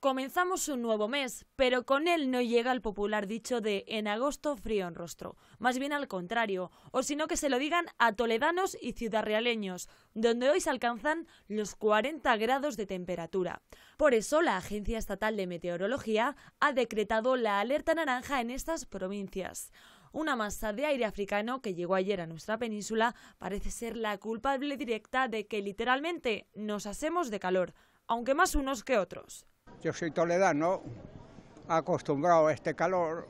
Comenzamos un nuevo mes, pero con él no llega el popular dicho de en agosto frío en rostro, más bien al contrario, o sino que se lo digan a toledanos y ciudadrealeños, donde hoy se alcanzan los 40 grados de temperatura. Por eso la Agencia Estatal de Meteorología ha decretado la alerta naranja en estas provincias. Una masa de aire africano que llegó ayer a nuestra península parece ser la culpable directa de que literalmente nos hacemos de calor, aunque más unos que otros. Yo soy toledano, acostumbrado a este calor.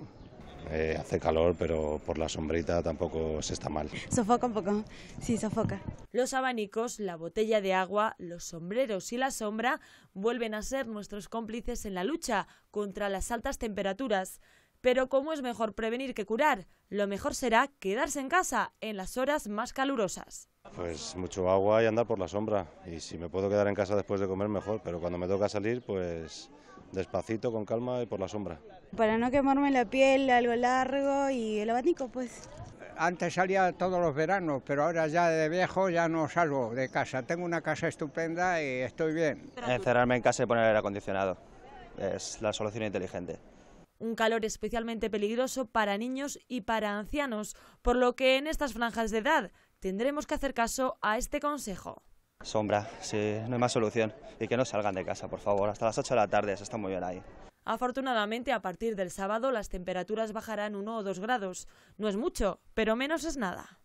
Eh, hace calor, pero por la sombrita tampoco se está mal. Sofoca un poco, sí, sofoca. Los abanicos, la botella de agua, los sombreros y la sombra vuelven a ser nuestros cómplices en la lucha contra las altas temperaturas. Pero ¿cómo es mejor prevenir que curar, lo mejor será quedarse en casa en las horas más calurosas. Pues mucho agua y andar por la sombra. Y si me puedo quedar en casa después de comer, mejor. Pero cuando me toca salir, pues despacito, con calma y por la sombra. Para no quemarme la piel, algo largo y el abanico, pues. Antes salía todos los veranos, pero ahora ya de viejo ya no salgo de casa. Tengo una casa estupenda y estoy bien. Encerrarme eh, en casa y poner el aire acondicionado. Es la solución inteligente un calor especialmente peligroso para niños y para ancianos, por lo que en estas franjas de edad tendremos que hacer caso a este consejo. Sombra, sí, no hay más solución. Y que no salgan de casa, por favor, hasta las 8 de la tarde, se está muy bien ahí. Afortunadamente, a partir del sábado las temperaturas bajarán uno o 2 grados. No es mucho, pero menos es nada.